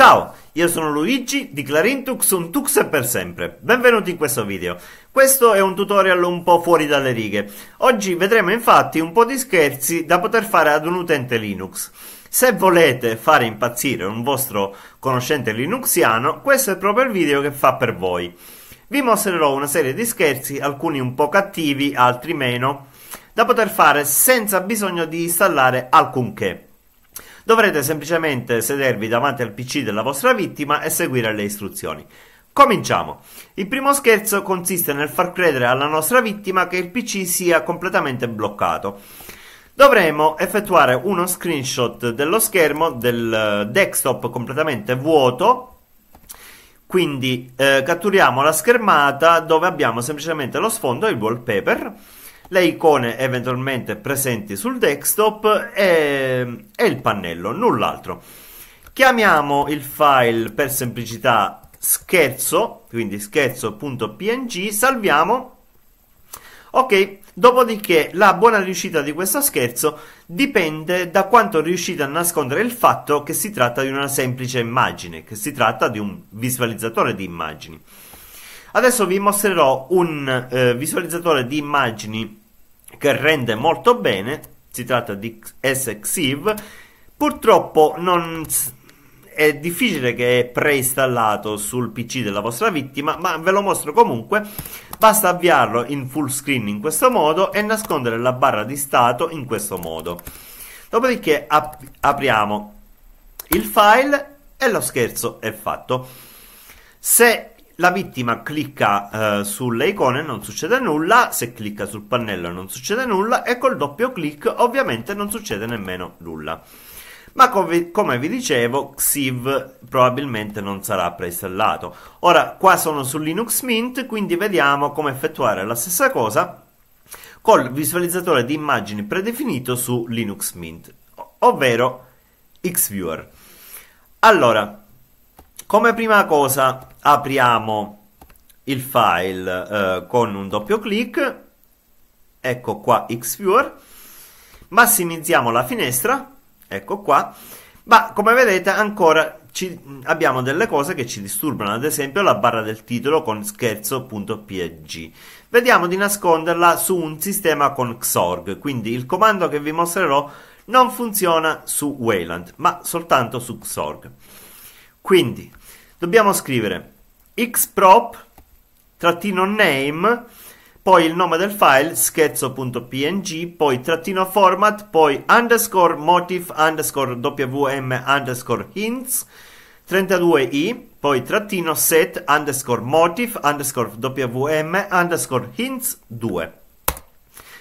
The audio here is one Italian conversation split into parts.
Ciao, io sono Luigi di Clarintux un Tux per sempre. Benvenuti in questo video. Questo è un tutorial un po' fuori dalle righe. Oggi vedremo infatti un po' di scherzi da poter fare ad un utente Linux. Se volete fare impazzire un vostro conoscente linuxiano, questo è proprio il video che fa per voi. Vi mostrerò una serie di scherzi, alcuni un po' cattivi, altri meno, da poter fare senza bisogno di installare alcunché. Dovrete semplicemente sedervi davanti al PC della vostra vittima e seguire le istruzioni. Cominciamo. Il primo scherzo consiste nel far credere alla nostra vittima che il PC sia completamente bloccato. Dovremo effettuare uno screenshot dello schermo del eh, desktop completamente vuoto. Quindi eh, catturiamo la schermata dove abbiamo semplicemente lo sfondo e il wallpaper le icone eventualmente presenti sul desktop e, e il pannello, null'altro. Chiamiamo il file per semplicità scherzo, quindi scherzo.png, salviamo. Ok, dopodiché la buona riuscita di questo scherzo dipende da quanto riuscite a nascondere il fatto che si tratta di una semplice immagine, che si tratta di un visualizzatore di immagini. Adesso vi mostrerò un eh, visualizzatore di immagini che rende molto bene, si tratta di SXIV, purtroppo non, è difficile che è preinstallato sul PC della vostra vittima, ma ve lo mostro comunque. Basta avviarlo in full screen in questo modo e nascondere la barra di stato in questo modo. Dopodiché ap apriamo il file e lo scherzo è fatto. Se la vittima clicca eh, sulle icone e non succede nulla, se clicca sul pannello non succede nulla e col doppio clic ovviamente non succede nemmeno nulla. Ma com- come vi dicevo, Xiv probabilmente non sarà preinstallato. Ora, qua sono su Linux Mint, quindi vediamo come effettuare la stessa cosa col visualizzatore di immagini predefinito su Linux Mint, ovvero Xviewer. Allora, come prima cosa apriamo il file eh, con un doppio clic, ecco qua Xviewer, massimizziamo la finestra, ecco qua, ma come vedete ancora ci, abbiamo delle cose che ci disturbano, ad esempio la barra del titolo con scherzo.png. Vediamo di nasconderla su un sistema con Xorg, quindi il comando che vi mostrerò non funziona su Wayland, ma soltanto su Xorg. Quindi dobbiamo scrivere xprop trattino name, poi il nome del file scherzo.png, poi trattino format, poi underscore motif underscore wm underscore hints 32i, poi trattino set underscore motif underscore wm underscore hints 2.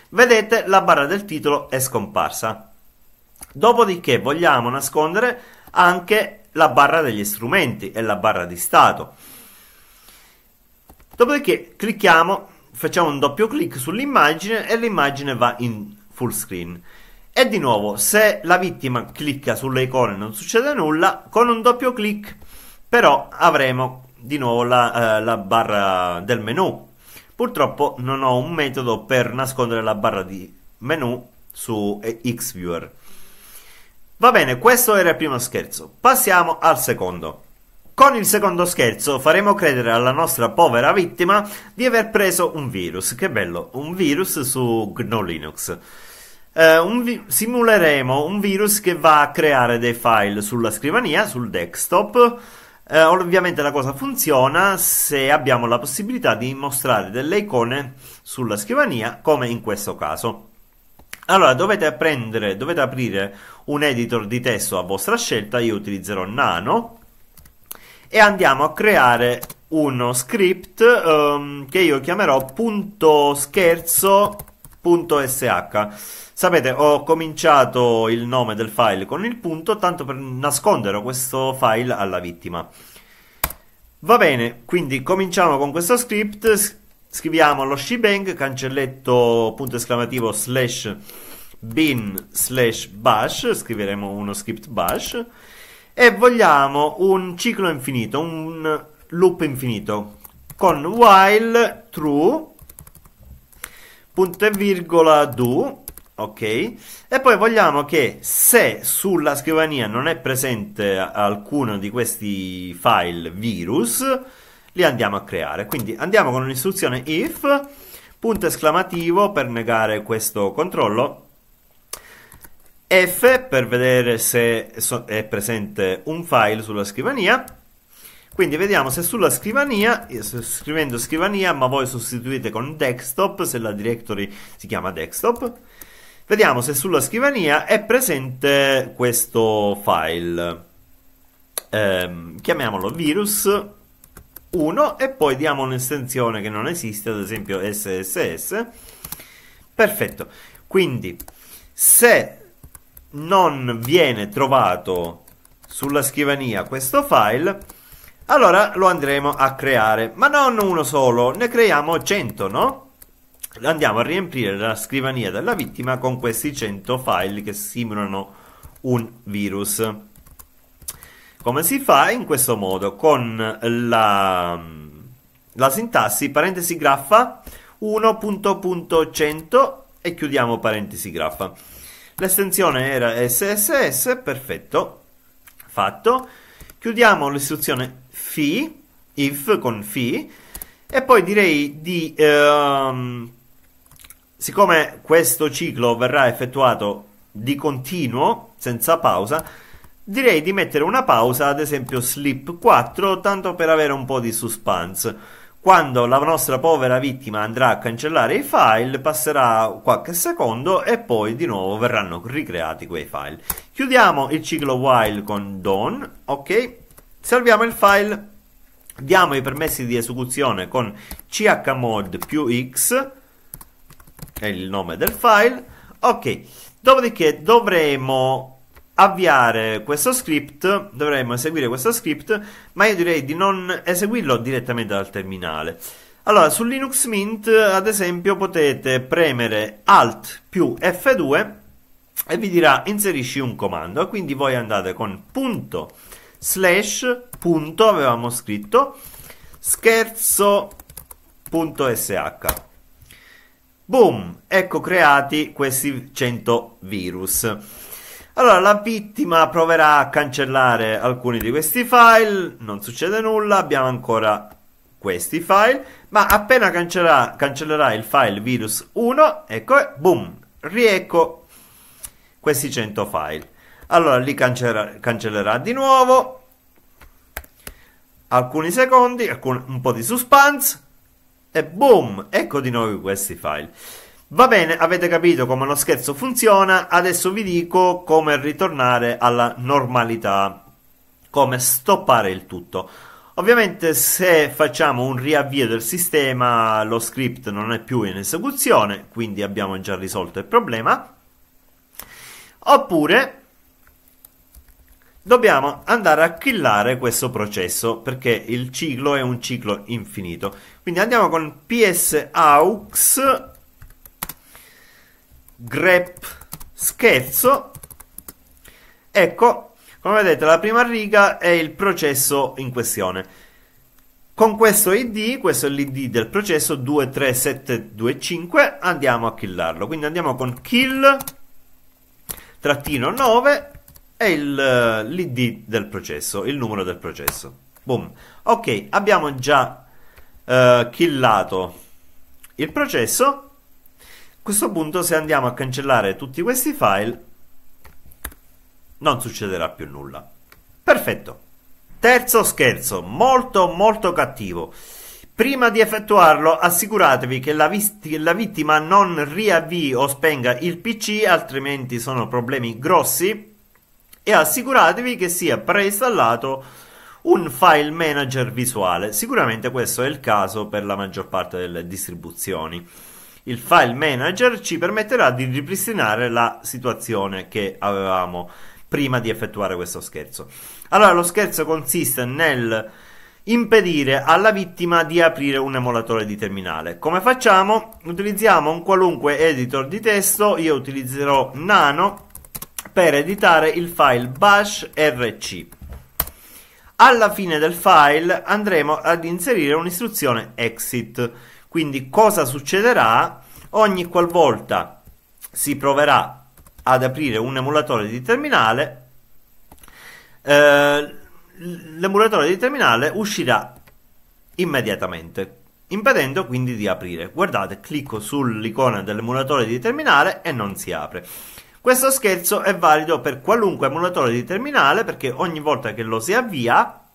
Vedete la barra del titolo è scomparsa. Dopodiché vogliamo nascondere anche la barra degli strumenti e la barra di stato. Dopodiché clicchiamo, facciamo un doppio clic sull'immagine e l'immagine va in full screen. E di nuovo, se la vittima clicca sulle icone non succede nulla, con un doppio clic però avremo di nuovo la, eh, la barra del menu. Purtroppo non ho un metodo per nascondere la barra di menu su eh, Xviewer. Va bene, questo era il primo scherzo. Passiamo al secondo. Con il secondo scherzo faremo credere alla nostra povera vittima di aver preso un virus. Che bello, un virus su GNU Linux. Eh, un vi- simuleremo un virus che va a creare dei file sulla scrivania, sul desktop. Eh, ovviamente la cosa funziona se abbiamo la possibilità di mostrare delle icone sulla scrivania, come in questo caso. Allora dovete, prendere, dovete aprire un editor di testo a vostra scelta, io utilizzerò Nano e andiamo a creare uno script um, che io chiamerò punto scherzo.sh sapete ho cominciato il nome del file con il punto tanto per nascondere questo file alla vittima va bene quindi cominciamo con questo script scriviamo lo shebang cancelletto punto esclamativo slash bin slash bash, scriveremo uno script bash, e vogliamo un ciclo infinito, un loop infinito, con while true, punto e virgola do, ok? E poi vogliamo che se sulla scrivania non è presente alcuno di questi file virus, li andiamo a creare. Quindi andiamo con un'istruzione if, punto esclamativo per negare questo controllo, F per vedere se è presente un file sulla scrivania. Quindi vediamo se sulla scrivania, eh, sto scrivendo scrivania, ma voi sostituite con desktop, se la directory si chiama desktop. Vediamo se sulla scrivania è presente questo file. Ehm, chiamiamolo virus 1 e poi diamo un'estensione che non esiste, ad esempio SSS. Perfetto. Quindi se non viene trovato sulla scrivania questo file, allora lo andremo a creare, ma non uno solo, ne creiamo 100, no? Andiamo a riempire la scrivania della vittima con questi 100 file che simulano un virus. Come si fa? In questo modo, con la, la sintassi parentesi graffa 1.100 e chiudiamo parentesi graffa. L'estensione era SSS, perfetto, fatto. Chiudiamo l'istruzione fi, if con fi, e poi direi di... Ehm, siccome questo ciclo verrà effettuato di continuo, senza pausa, direi di mettere una pausa, ad esempio slip 4, tanto per avere un po' di suspense. Quando la nostra povera vittima andrà a cancellare i file passerà qualche secondo e poi di nuovo verranno ricreati quei file. Chiudiamo il ciclo while con don, ok? Salviamo il file, diamo i permessi di esecuzione con chmod più x, è il nome del file, ok? Dopodiché dovremo avviare questo script, dovremmo eseguire questo script, ma io direi di non eseguirlo direttamente dal terminale. Allora, su Linux Mint, ad esempio, potete premere Alt più F2 e vi dirà inserisci un comando. quindi voi andate con punto slash punto, avevamo scritto, scherzo.sh. Boom! Ecco creati questi 100 virus. Allora, la vittima proverà a cancellare alcuni di questi file, non succede nulla, abbiamo ancora questi file, ma appena cancellerà, cancellerà il file virus 1, ecco, boom, riecco questi 100 file. Allora li cancellerà, cancellerà di nuovo, alcuni secondi, alcun, un po' di suspense, e boom, ecco di nuovo questi file. Va bene, avete capito come lo scherzo funziona, adesso vi dico come ritornare alla normalità, come stoppare il tutto. Ovviamente se facciamo un riavvio del sistema lo script non è più in esecuzione, quindi abbiamo già risolto il problema. Oppure dobbiamo andare a killare questo processo perché il ciclo è un ciclo infinito. Quindi andiamo con ps aux grep scherzo. Ecco, come vedete la prima riga è il processo in questione. Con questo id, questo è l'id del processo 23725, andiamo a killarlo. Quindi andiamo con kill trattino 9 e l'id del processo, il numero del processo. Boom. Ok, abbiamo già uh, killato il processo questo punto se andiamo a cancellare tutti questi file non succederà più nulla. Perfetto. Terzo scherzo, molto molto cattivo. Prima di effettuarlo assicuratevi che la, la, vittima non riavvii o spenga il PC, altrimenti sono problemi grossi, e assicuratevi che sia preinstallato un file manager visuale. Sicuramente questo è il caso per la maggior parte delle distribuzioni il file manager ci permetterà di ripristinare la situazione che avevamo prima di effettuare questo scherzo. Allora, lo scherzo consiste nel impedire alla vittima di aprire un emulatore di terminale. Come facciamo? Utilizziamo un qualunque editor di testo, io utilizzerò Nano per editare il file bash rc. Alla fine del file andremo ad inserire un'istruzione exit. Quindi cosa succederà? Ogni qualvolta si proverà ad aprire un emulatore di terminale, eh, l'emulatore di terminale uscirà immediatamente impedendo quindi di aprire. Guardate, clicco sull'icona dell'emulatore di terminale e non si apre. Questo scherzo è valido per qualunque emulatore di terminale perché ogni volta che lo si avvia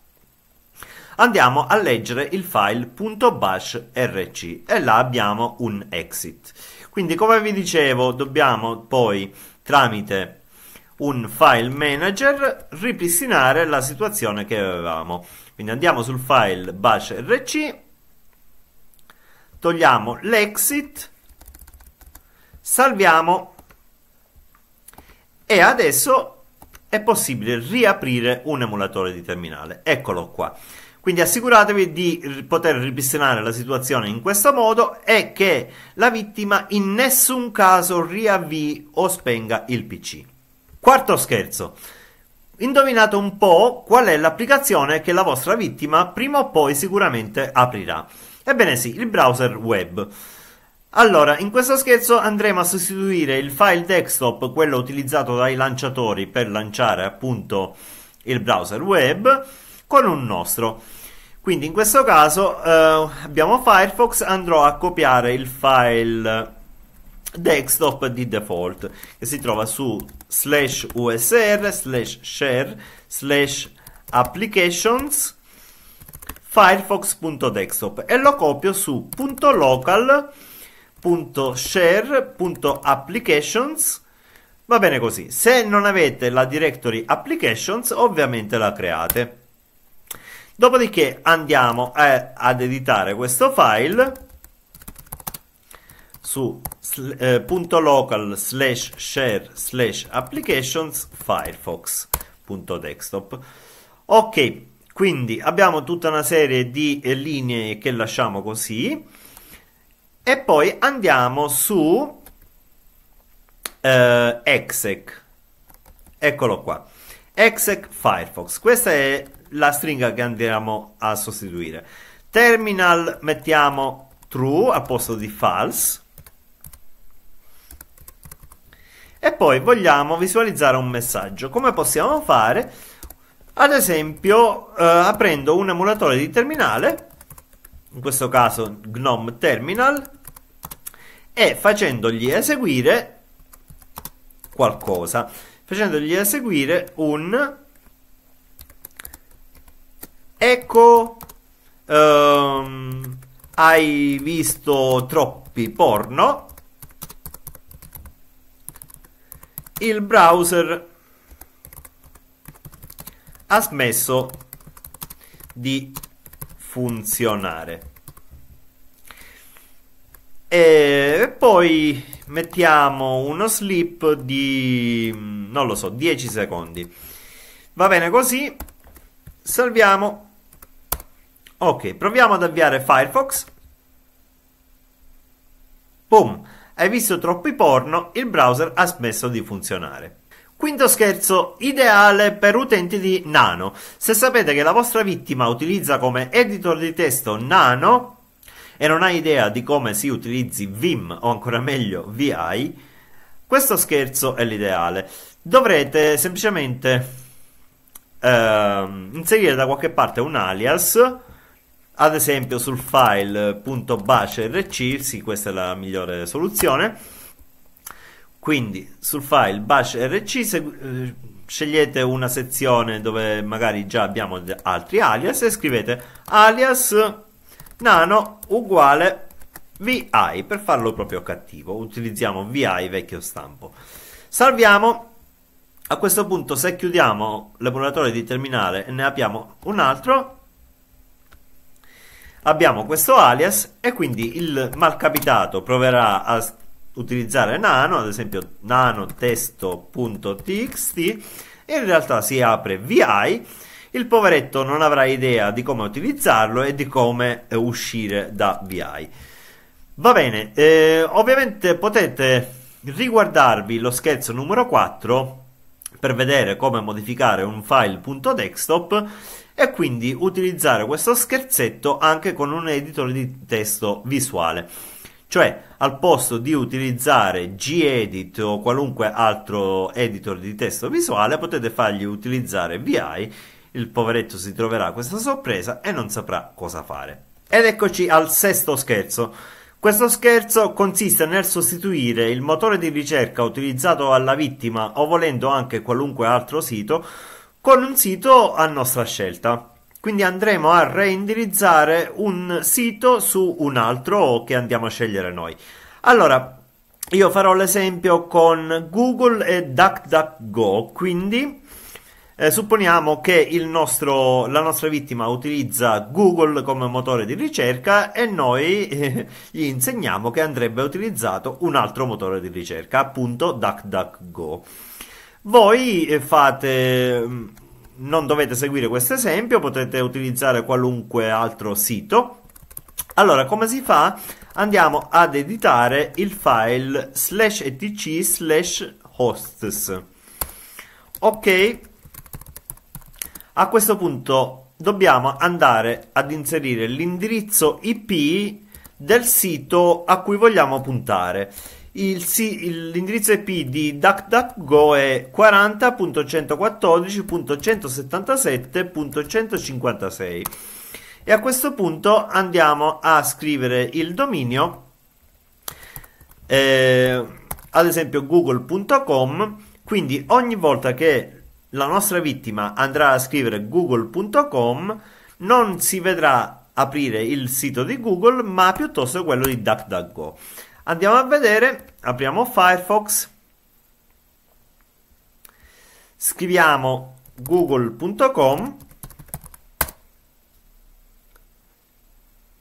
andiamo a leggere il file .bash e là abbiamo un exit. Quindi come vi dicevo dobbiamo poi tramite un file manager ripristinare la situazione che avevamo. Quindi andiamo sul file bash togliamo l'exit, salviamo e adesso è possibile riaprire un emulatore di terminale. Eccolo qua. Quindi assicuratevi di poter ripristinare la situazione in questo modo e che la vittima in nessun caso riavvii o spenga il PC. Quarto scherzo. Indovinate un po' qual è l'applicazione che la vostra vittima prima o poi sicuramente aprirà. Ebbene sì, il browser web. Allora, in questo scherzo andremo a sostituire il file desktop, quello utilizzato dai lanciatori per lanciare appunto il browser web, con un nostro. Quindi in questo caso eh, abbiamo Firefox, andrò a copiare il file desktop di default che si trova su slash usr slash share slash applications firefox.desktop e lo copio su punto .local.share.applications va bene così se non avete la directory applications ovviamente la create Dopodiché andiamo a, eh, ad editare questo file su eh, punto .local slash share slash applications firefox.desktop. Ok, quindi abbiamo tutta una serie di eh, linee che lasciamo così e poi andiamo su eh, exec. Eccolo qua. Exec Firefox. Questa è la stringa che andiamo a sostituire. Terminal mettiamo true al posto di false. E poi vogliamo visualizzare un messaggio. Come possiamo fare? Ad esempio, eh, aprendo un emulatore di terminale, in questo caso GNOME Terminal, e facendogli eseguire qualcosa, facendogli eseguire un Marco, ehm, hai visto troppi porno. Il browser ha smesso di funzionare. E poi mettiamo uno slip di, non lo so, 10 secondi. Va bene così, salviamo Ok, proviamo ad avviare Firefox. Boom! Hai visto troppi porno, il browser ha smesso di funzionare. Quinto scherzo, ideale per utenti di Nano. Se sapete che la vostra vittima utilizza come editor di testo Nano e non ha idea di come si utilizzi Vim o ancora meglio VI, questo scherzo è l'ideale. Dovrete semplicemente ehm, inserire da qualche parte un alias ad esempio sul file.bashrc, sì questa è la migliore soluzione, quindi sul file bashrc eh, scegliete una sezione dove magari già abbiamo altri alias e scrivete alias nano uguale vi per farlo proprio cattivo, utilizziamo vi vecchio stampo. Salviamo a questo punto se chiudiamo l'emulatore di terminale e ne apriamo un altro, abbiamo questo alias e quindi il malcapitato proverà a utilizzare nano, ad esempio nano testo.txt e in realtà si apre VI, il poveretto non avrà idea di come utilizzarlo e di come eh, uscire da VI. Va bene, eh, ovviamente potete riguardarvi lo scherzo numero 4 per vedere come modificare un file.desktop e quindi utilizzare questo scherzetto anche con un editor di testo visuale. Cioè, al posto di utilizzare gedit o qualunque altro editor di testo visuale, potete fargli utilizzare VI, il poveretto si troverà questa sorpresa e non saprà cosa fare. Ed eccoci al sesto scherzo. Questo scherzo consiste nel sostituire il motore di ricerca utilizzato alla vittima o volendo anche qualunque altro sito con un sito a nostra scelta. Quindi andremo a reindirizzare un sito su un altro che andiamo a scegliere noi. Allora, io farò l'esempio con Google e DuckDuckGo, quindi eh, supponiamo che nostro, la nostra vittima utilizza Google come motore di ricerca e noi eh, gli insegniamo che andrebbe utilizzato un altro motore di ricerca, appunto DuckDuckGo. Voi eh, fate, mm, non dovete seguire questo esempio, potete utilizzare qualunque altro sito. Allora, come si fa? Andiamo ad editare il file slash etc slash hosts. Ok, a questo punto dobbiamo andare ad inserire l'indirizzo IP del sito a cui vogliamo puntare. Il, l'indirizzo IP di DuckDuckGo è 40.114.177.156 e a questo punto andiamo a scrivere il dominio eh, ad esempio google.com quindi ogni volta che la nostra vittima andrà a scrivere google.com non si vedrà aprire il sito di Google ma piuttosto quello di DuckDuckGo Andiamo a vedere, apriamo Firefox, scriviamo google.com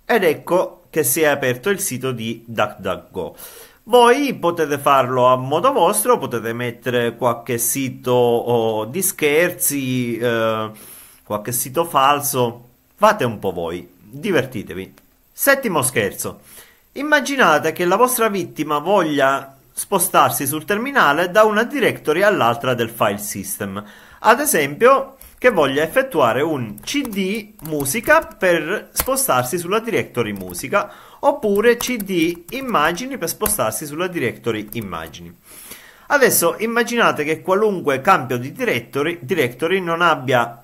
ed ecco che si è aperto il sito di DuckDuckGo. Voi potete farlo a modo vostro, potete mettere qualche sito oh, di scherzi, eh, qualche sito falso, fate un po' voi, divertitevi. Settimo scherzo. Immaginate che la vostra vittima voglia spostarsi sul terminale da una directory all'altra del file system. Ad esempio, che voglia effettuare un CD musica per spostarsi sulla directory musica oppure CD immagini per spostarsi sulla directory immagini. Adesso immaginate che qualunque cambio di directory, directory non abbia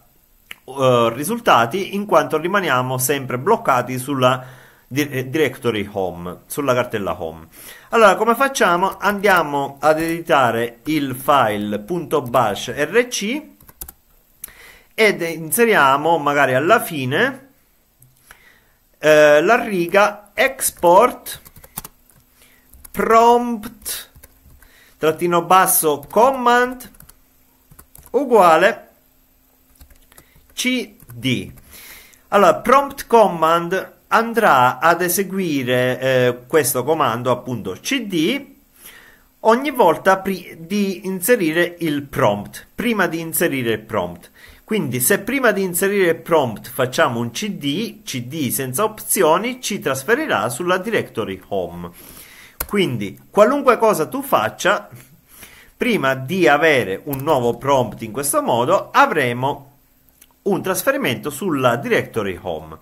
uh, risultati in quanto rimaniamo sempre bloccati sulla eh, directory home sulla cartella home allora come facciamo andiamo ad editare il file .bash rc ed inseriamo magari alla fine eh, la riga export prompt trattino basso command uguale cd allora prompt command andrà ad eseguire eh, questo comando appunto cd ogni volta di inserire il prompt prima di inserire il prompt quindi se prima di inserire il prompt facciamo un cd cd senza opzioni ci trasferirà sulla directory home quindi qualunque cosa tu faccia prima di avere un nuovo prompt in questo modo avremo un trasferimento sulla directory home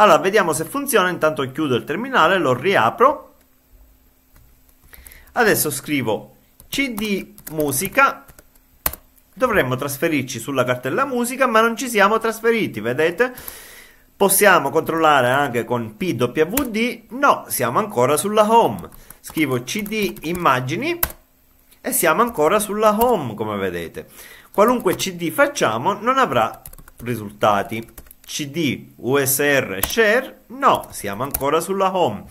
allora, vediamo se funziona. Intanto chiudo il terminale, lo riapro. Adesso scrivo cd musica. Dovremmo trasferirci sulla cartella musica, ma non ci siamo trasferiti, vedete? Possiamo controllare anche con pwd. No, siamo ancora sulla home. Scrivo cd immagini e siamo ancora sulla home, come vedete. Qualunque cd facciamo non avrà risultati. CD, USR, Share? No, siamo ancora sulla home.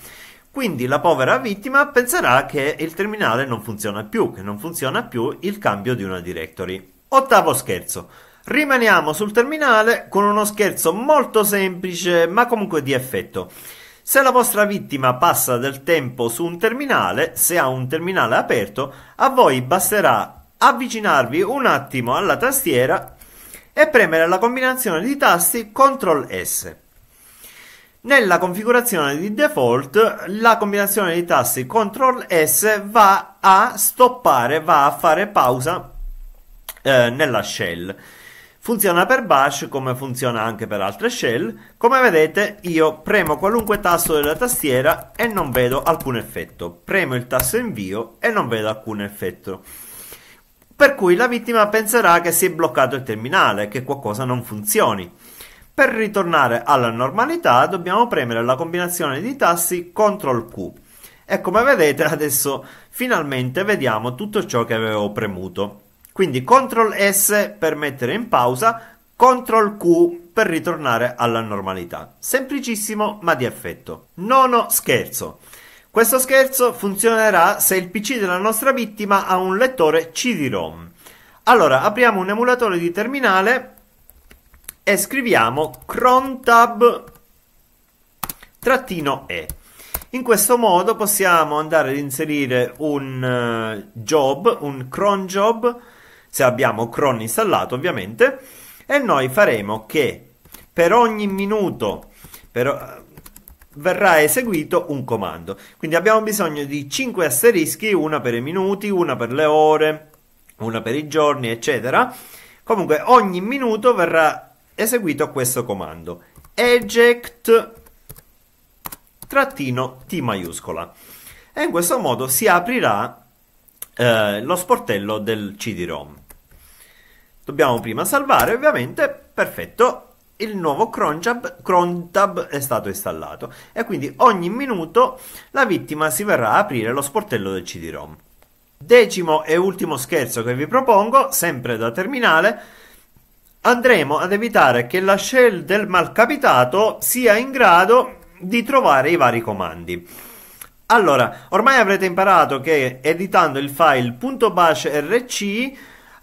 Quindi la povera vittima penserà che il terminale non funziona più, che non funziona più il cambio di una directory. Ottavo scherzo. Rimaniamo sul terminale con uno scherzo molto semplice ma comunque di effetto. Se la vostra vittima passa del tempo su un terminale, se ha un terminale aperto, a voi basterà avvicinarvi un attimo alla tastiera e premere la combinazione di tasti Ctrl S. Nella configurazione di default la combinazione di tasti Ctrl S va a stoppare, va a fare pausa eh, nella shell. Funziona per Bash come funziona anche per altre shell. Come vedete io premo qualunque tasto della tastiera e non vedo alcun effetto. Premo il tasto invio e non vedo alcun effetto per cui la vittima penserà che si è bloccato il terminale che qualcosa non funzioni. Per ritornare alla normalità dobbiamo premere la combinazione di tasti CTRL Q e come vedete adesso finalmente vediamo tutto ciò che avevo premuto. Quindi CTRL S per mettere in pausa, CTRL Q per ritornare alla normalità. Semplicissimo ma di effetto. Nono scherzo. Questo scherzo funzionerà se il PC della nostra vittima ha un lettore CD-ROM. Allora, apriamo un emulatore di terminale e scriviamo crontab-e. In questo modo possiamo andare ad inserire un eh, job, un cron job, se abbiamo cron installato ovviamente, e noi faremo che per ogni minuto, per, verrà eseguito un comando. Quindi abbiamo bisogno di 5 asterischi, una per i minuti, una per le ore, una per i giorni, eccetera. Comunque ogni minuto verrà eseguito questo comando. Eject trattino T maiuscola. E in questo modo si aprirà eh, lo sportello del CD-ROM. Dobbiamo prima salvare, ovviamente. Perfetto, il nuovo cronjab, crontab è stato installato e quindi ogni minuto la vittima si verrà a aprire lo sportello del CD-ROM. Decimo e ultimo scherzo che vi propongo, sempre da terminale, andremo ad evitare che la shell del malcapitato sia in grado di trovare i vari comandi. Allora, ormai avrete imparato che editando il file .bashrc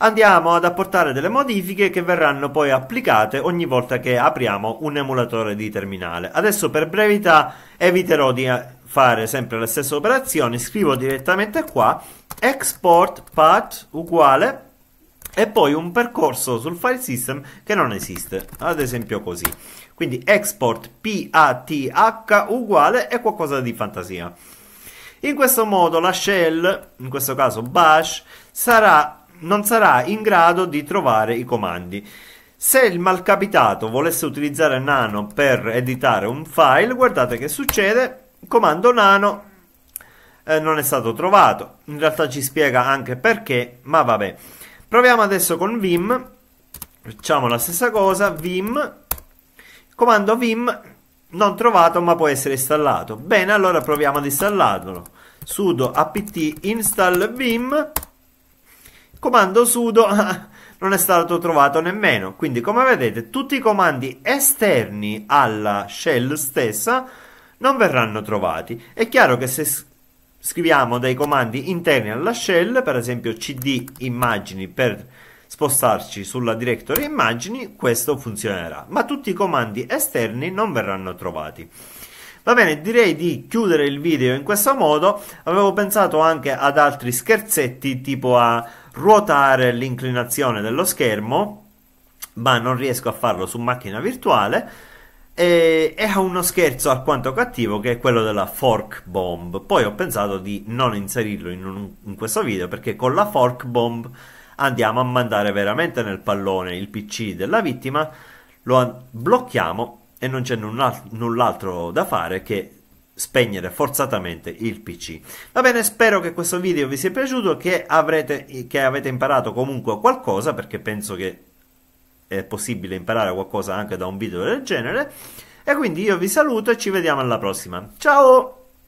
andiamo ad apportare delle modifiche che verranno poi applicate ogni volta che apriamo un emulatore di terminale. Adesso per brevità eviterò di eh, fare sempre le stesse operazioni, scrivo direttamente qua export path uguale e poi un percorso sul file system che non esiste, ad esempio così. Quindi export PATH uguale è qualcosa di fantasia. In questo modo la shell, in questo caso bash, sarà non sarà in grado di trovare i comandi. Se il malcapitato volesse utilizzare nano per editare un file, guardate che succede, comando nano eh, non è stato trovato, in realtà ci spiega anche perché, ma vabbè. Proviamo adesso con Vim, facciamo la stessa cosa, Vim, comando Vim non trovato ma può essere installato. Bene, allora proviamo ad installarlo. sudo apt install vim Comando sudo non è stato trovato nemmeno. Quindi, come vedete, tutti i comandi esterni alla shell stessa non verranno trovati. È chiaro che se scriviamo dei comandi interni alla shell, per esempio cd immagini per spostarci sulla directory immagini, questo funzionerà, ma tutti i comandi esterni non verranno trovati. Va bene, direi di chiudere il video in questo modo. Avevo pensato anche ad altri scherzetti, tipo a ruotare l'inclinazione dello schermo, ma non riesco a farlo su macchina virtuale. E, ha uno scherzo alquanto cattivo che è quello della fork bomb. Poi ho pensato di non inserirlo in, un, in questo video perché con la fork bomb andiamo a mandare veramente nel pallone il PC della vittima, lo blocchiamo e non c'è null'altro da fare che spegnere forzatamente il PC. Va bene, spero che questo video vi sia piaciuto, che, avrete, che avete imparato comunque qualcosa, perché penso che è possibile imparare qualcosa anche da un video del genere. E quindi io vi saluto e ci vediamo alla prossima. Ciao!